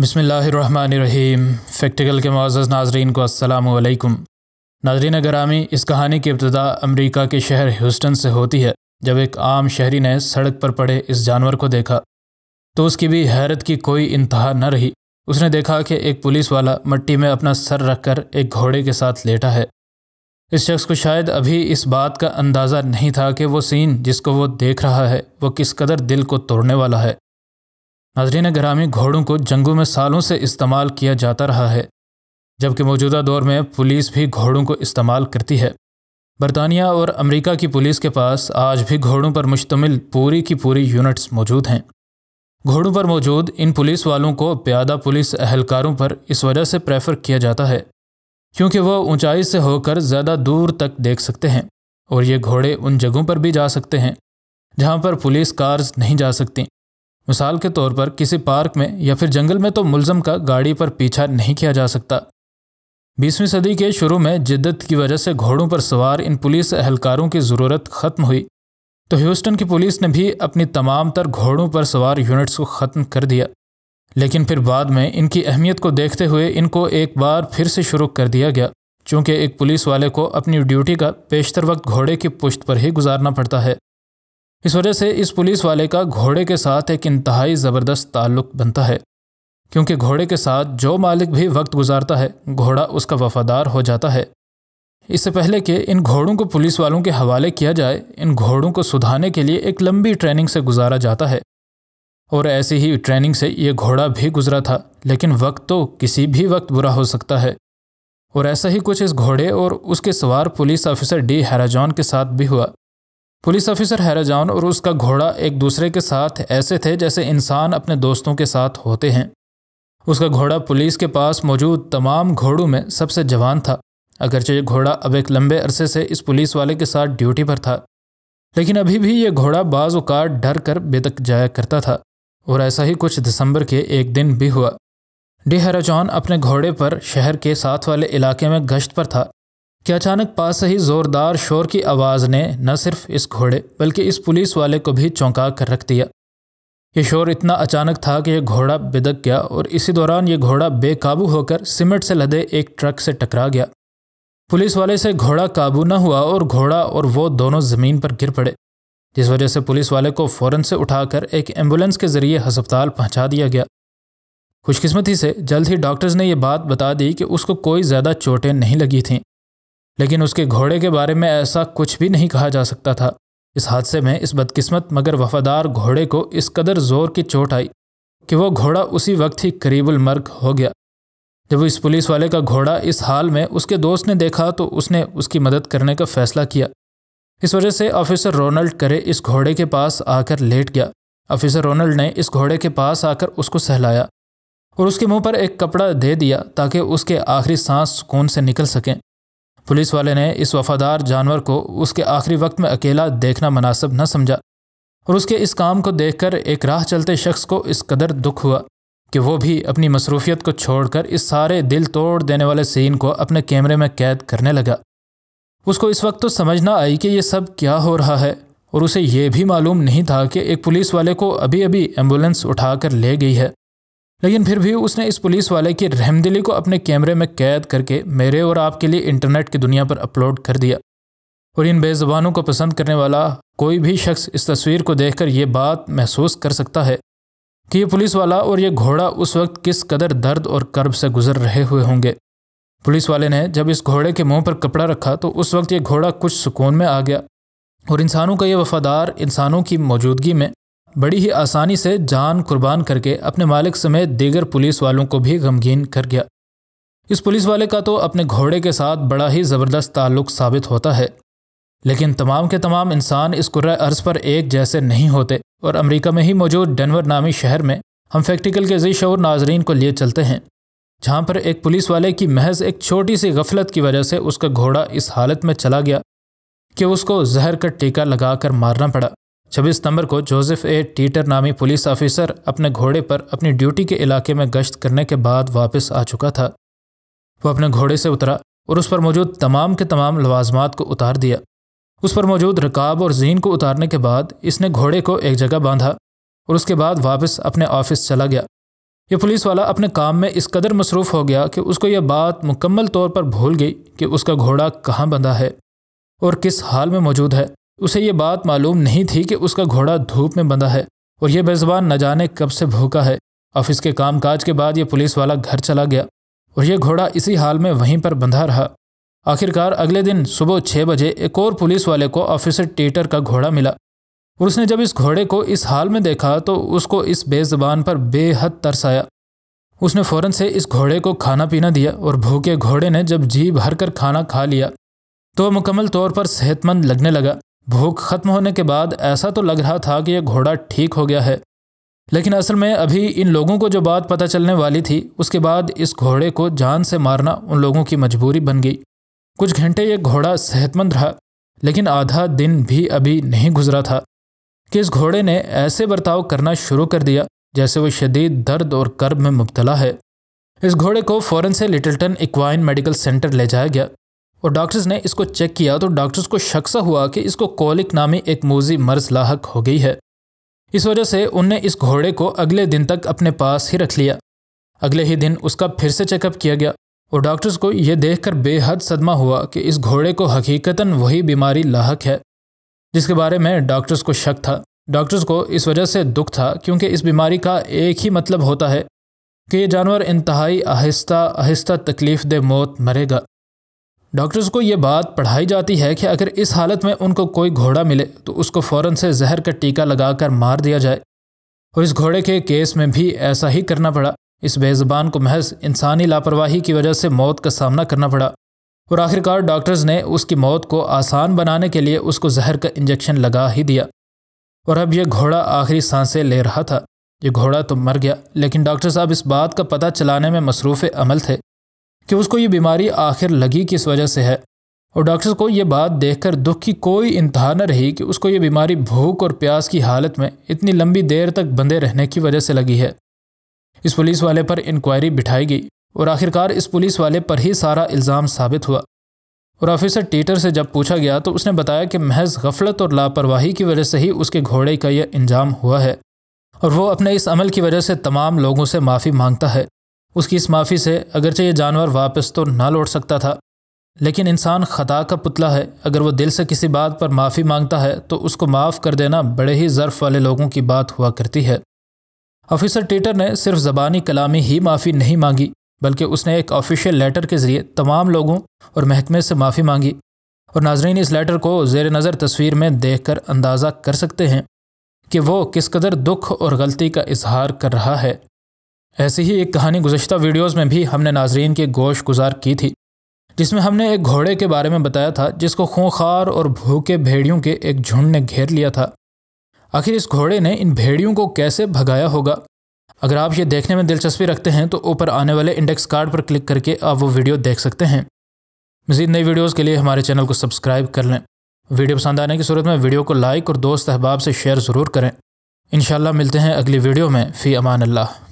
बसमीम फैक्टिकल के मोज़ नाजरन को असलकम नाजरीन गरामी इस कहानी की इब्तदा अमरीका के शहर ह्यूस्टन से होती है जब एक आम शहरी ने सड़क पर पड़े इस जानवर को देखा तो उसकी भी हैरत की कोई इंतहा न रही उसने देखा कि एक पुलिस वाला मट्टी में अपना सर रखकर एक घोड़े के साथ लेटा है इस शख्स को शायद अभी इस बात का अंदाज़ा नहीं था कि वो सीन जिसको वो देख रहा है वो किस कदर दिल को तोड़ने वाला है नाजरीन ग्रामी घोड़ों को जंगों में सालों से इस्तेमाल किया जाता रहा है जबकि मौजूदा दौर में पुलिस भी घोड़ों को इस्तेमाल करती है बरतानिया और अमेरिका की पुलिस के पास आज भी घोड़ों पर मुश्तमिल पूरी की पूरी यूनिट्स मौजूद हैं घोड़ों पर मौजूद इन पुलिस वालों को प्यादा पुलिस अहलकारों पर इस वजह से प्रेफर किया जाता है क्योंकि वह ऊंचाई से होकर ज़्यादा दूर तक देख सकते हैं और ये घोड़े उन जगहों पर भी जा सकते हैं जहाँ पर पुलिस कार्स नहीं जा सकती मिसाल के तौर पर किसी पार्क में या फिर जंगल में तो मुलजम का गाड़ी पर पीछा नहीं किया जा सकता बीसवीं सदी के शुरू में जिद्दत की वजह से घोड़ों पर सवार इन पुलिस अहलकारों की ज़रूरत खत्म हुई तो ह्यूस्टन की पुलिस ने भी अपनी तमाम तर घोड़ों पर सवार यूनिट्स को ख़त्म कर दिया लेकिन फिर बाद में इनकी अहमियत को देखते हुए इनको एक बार फिर से शुरू कर दिया गया चूँकि एक पुलिस वाले को अपनी ड्यूटी का बेशतर वक्त घोड़े की पुश्त पर ही गुजारना पड़ता है इस वजह से इस पुलिस वाले का घोड़े के साथ एक इंतहाई ज़बरदस्त ताल्लुक बनता है क्योंकि घोड़े के साथ जो मालिक भी वक्त गुजारता है घोड़ा उसका वफादार हो जाता है इससे पहले कि इन घोड़ों को पुलिस वालों के हवाले किया जाए इन घोड़ों को सुधारने के लिए एक लंबी ट्रेनिंग से गुजारा जाता है और ऐसी ही ट्रेनिंग से ये घोड़ा भी गुजरा था लेकिन वक्त तो किसी भी वक्त बुरा हो सकता है और ऐसा ही कुछ इस घोड़े और उसके सवार पुलिस ऑफिसर डी हैराजॉन के साथ भी हुआ पुलिस ऑफिसर हैराजान और उसका घोड़ा एक दूसरे के साथ ऐसे थे जैसे इंसान अपने दोस्तों के साथ होते हैं उसका घोड़ा पुलिस के पास मौजूद तमाम घोड़ों में सबसे जवान था अगरचे ये घोड़ा अब एक लंबे अरसे से इस पुलिस वाले के साथ ड्यूटी पर था लेकिन अभी भी ये घोड़ा बाज उकाट डर कर बेतक जाया करता था और ऐसा ही कुछ दिसंबर के एक दिन भी हुआ डी हैराजॉन अपने घोड़े पर शहर के साथ वाले इलाके में गश्त पर था कि अचानक पास से ही जोरदार शोर की आवाज ने न सिर्फ इस घोड़े बल्कि इस पुलिस वाले को भी चौंका कर रख दिया ये शोर इतना अचानक था कि यह घोड़ा बिदक गया और इसी दौरान यह घोड़ा बेकाबू होकर सीमेंट से लदे एक ट्रक से टकरा गया पुलिस वाले से घोड़ा काबू न हुआ और घोड़ा और वो दोनों जमीन पर गिर पड़े जिस वजह से पुलिस वाले को फौरन से उठाकर एक एम्बुलेंस के जरिए अस्पताल पहुंचा दिया गया खुशकिस्मती से जल्द ही डॉक्टर्स ने यह बात बता दी कि उसको कोई ज़्यादा चोटें नहीं लगी थीं लेकिन उसके घोड़े के बारे में ऐसा कुछ भी नहीं कहा जा सकता था इस हादसे में इस बदकिस्मत मगर वफादार घोड़े को इस कदर जोर की चोट आई कि वो घोड़ा उसी वक्त ही करीबुल मर्ग हो गया जब इस पुलिस वाले का घोड़ा इस हाल में उसके दोस्त ने देखा तो उसने उसकी मदद करने का फैसला किया इस वजह से ऑफिसर रोनल्ड करे इस घोड़े के पास आकर लेट गया ऑफिसर रोनल्ड ने इस घोड़े के पास आकर उसको सहलाया और उसके मुंह पर एक कपड़ा दे दिया ताकि उसके आखिरी सांस सुकून से निकल सकें पुलिस वाले ने इस वफादार जानवर को उसके आखिरी वक्त में अकेला देखना मुनासिब न समझा और उसके इस काम को देखकर एक राह चलते शख्स को इस कदर दुख हुआ कि वो भी अपनी मसरूफियत को छोड़कर इस सारे दिल तोड़ देने वाले सीन को अपने कैमरे में कैद करने लगा उसको इस वक्त तो समझ ना आई कि ये सब क्या हो रहा है और उसे ये भी मालूम नहीं था कि एक पुलिस वाले को अभी अभी एम्बुलेंस उठा कर ले गई है लेकिन फिर भी उसने इस पुलिस वाले की रहमदिली को अपने कैमरे में कैद करके मेरे और आपके लिए इंटरनेट की दुनिया पर अपलोड कर दिया और इन बेज़बानों को पसंद करने वाला कोई भी शख्स इस तस्वीर को देखकर ये बात महसूस कर सकता है कि ये पुलिस वाला और ये घोड़ा उस वक्त किस कदर दर्द और कर्ब से गुजर रहे हुए होंगे पुलिस वाले ने जब इस घोड़े के मुंह पर कपड़ा रखा तो उस वक्त ये घोड़ा कुछ सुकून में आ गया और इंसानों का ये वफादार इंसानों की मौजूदगी में बड़ी ही आसानी से जान कुर्बान करके अपने मालिक समेत दीगर पुलिस वालों को भी गमगीन कर गया इस पुलिस वाले का तो अपने घोड़े के साथ बड़ा ही ज़बरदस्त ताल्लुक साबित होता है लेकिन तमाम के तमाम इंसान इस कुर्रा अर्ज़ पर एक जैसे नहीं होते और अमेरिका में ही मौजूद डेनवर नामी शहर में हम फैक्टिकल के जी शोर नाजरीन को लिए चलते हैं जहाँ पर एक पुलिस वाले की महज एक छोटी सी गफलत की वजह से उसका घोड़ा इस हालत में चला गया कि उसको जहर का टीका लगाकर मारना पड़ा छब्बीस सितंबर को जोसेफ ए टीटर नामी पुलिस ऑफिसर अपने घोड़े पर अपनी ड्यूटी के इलाके में गश्त करने के बाद वापस आ चुका था वह अपने घोड़े से उतरा और उस पर मौजूद तमाम के तमाम लवाजमात को उतार दिया उस पर मौजूद रकाब और जीन को उतारने के बाद इसने घोड़े को एक जगह बांधा और उसके बाद वापस अपने ऑफिस चला गया यह पुलिस वाला अपने काम में इस कदर मसरूफ़ हो गया कि उसको यह बात मुकम्मल तौर पर भूल गई कि उसका घोड़ा कहाँ बंधा है और किस हाल में मौजूद है उसे ये बात मालूम नहीं थी कि उसका घोड़ा धूप में बंधा है और यह बेजबान न जाने कब से भूखा है ऑफिस के कामकाज के बाद यह पुलिस वाला घर चला गया और यह घोड़ा इसी हाल में वहीं पर बंधा रहा आखिरकार अगले दिन सुबह छः बजे एक और पुलिस वाले को ऑफिसर टेटर का घोड़ा मिला और उसने जब इस घोड़े को इस हाल में देखा तो उसको इस बेजबान पर बेहद तरस आया उसने फ़ौरन से इस घोड़े को खाना पीना दिया और भूखे घोड़े ने जब जी भर कर खाना खा लिया तो वह मुकम्मल तौर पर सेहतमंद लगने लगा भूख खत्म होने के बाद ऐसा तो लग रहा था कि यह घोड़ा ठीक हो गया है लेकिन असल में अभी इन लोगों को जो बात पता चलने वाली थी उसके बाद इस घोड़े को जान से मारना उन लोगों की मजबूरी बन गई कुछ घंटे ये घोड़ा सेहतमंद रहा लेकिन आधा दिन भी अभी नहीं गुजरा था कि इस घोड़े ने ऐसे बर्ताव करना शुरू कर दिया जैसे वो शदीद दर्द और कर्ब में मुबतला है इस घोड़े को फ़ौरन से लिटलटन इक्वाइन मेडिकल सेंटर ले जाया गया और डॉक्टर्स ने इसको चेक किया तो डॉक्टर्स को शक सा हुआ कि इसको कॉलिक नामी एक मोजी मर्ज लाक हो गई है इस वजह से उनने इस घोड़े को अगले दिन तक अपने पास ही रख लिया अगले ही दिन उसका फिर से चेकअप किया गया और डॉक्टर्स को यह देखकर बेहद सदमा हुआ कि इस घोड़े को हकीकतन वही बीमारी लाक है जिसके बारे में डॉक्टर्स को शक था डॉक्टर्स को इस वजह से दुख था क्योंकि इस बीमारी का एक ही मतलब होता है कि ये जानवर इंतहाई आहिस्ता आहिस्ता तकलीफ दे मौत मरेगा डॉक्टर्स को ये बात पढ़ाई जाती है कि अगर इस हालत में उनको कोई घोड़ा मिले तो उसको फ़ौर से जहर का टीका लगाकर मार दिया जाए और इस घोड़े के केस में भी ऐसा ही करना पड़ा इस बेज़बान को महज इंसानी लापरवाही की वजह से मौत का सामना करना पड़ा और आखिरकार डॉक्टर्स ने उसकी मौत को आसान बनाने के लिए उसको जहर का इंजेक्शन लगा ही दिया और अब यह घोड़ा आखिरी सांसें ले रहा था ये घोड़ा तो मर गया लेकिन डॉक्टर साहब इस बात का पता चलाने में मसरूफ़ अमल थे कि उसको ये बीमारी आखिर लगी किस वजह से है और डॉक्टर्स को ये बात देखकर दुख की कोई इंतहा न रही कि उसको ये बीमारी भूख और प्यास की हालत में इतनी लंबी देर तक बंधे रहने की वजह से लगी है इस पुलिस वाले पर इंक्वायरी बिठाई गई और आखिरकार इस पुलिस वाले पर ही सारा इल्ज़ाम साबित हुआ और ऑफिसर टीटर से जब पूछा गया तो उसने बताया कि महज गफलत और लापरवाही की वजह से ही उसके घोड़े का यह इंजाम हुआ है और वो अपने इस अमल की वजह से तमाम लोगों से माफ़ी मांगता है उसकी इस माफ़ी से अगरचे ये जानवर वापस तो ना लौट सकता था लेकिन इंसान ख़ता का पुतला है अगर वो दिल से किसी बात पर माफ़ी मांगता है तो उसको माफ़ कर देना बड़े ही ज़र्फ़ वाले लोगों की बात हुआ करती है ऑफिसर टीटर ने सिर्फ ज़बानी कलामी ही माफ़ी नहीं मांगी बल्कि उसने एक ऑफिशियल लेटर के ज़रिए तमाम लोगों और महकमे से माफ़ी मांगी और नाजरीन इस लेटर को जेर नज़र तस्वीर में देख कर अंदाज़ा कर सकते हैं कि वो किस कदर दुख और गलती का इजहार कर रहा है ऐसी ही एक कहानी गुजशत वीडियोस में भी हमने नाजरीन की गोश गुजार की थी जिसमें हमने एक घोड़े के बारे में बताया था जिसको खूंखार और भूखे भेड़ियों के एक झुंड ने घेर लिया था आखिर इस घोड़े ने इन भेड़ियों को कैसे भगाया होगा अगर आप ये देखने में दिलचस्पी रखते हैं तो ऊपर आने वाले इंडेक्स कार्ड पर क्लिक करके आप वो वीडियो देख सकते हैं मजीद नई वीडियोज़ के लिए हमारे चैनल को सब्सक्राइब कर लें वीडियो पसंद आने की सूरत में वीडियो को लाइक और दोस्त अहबाब से शेयर ज़रूर करें इन मिलते हैं अगली वीडियो में फ़ी अमान अल्लाह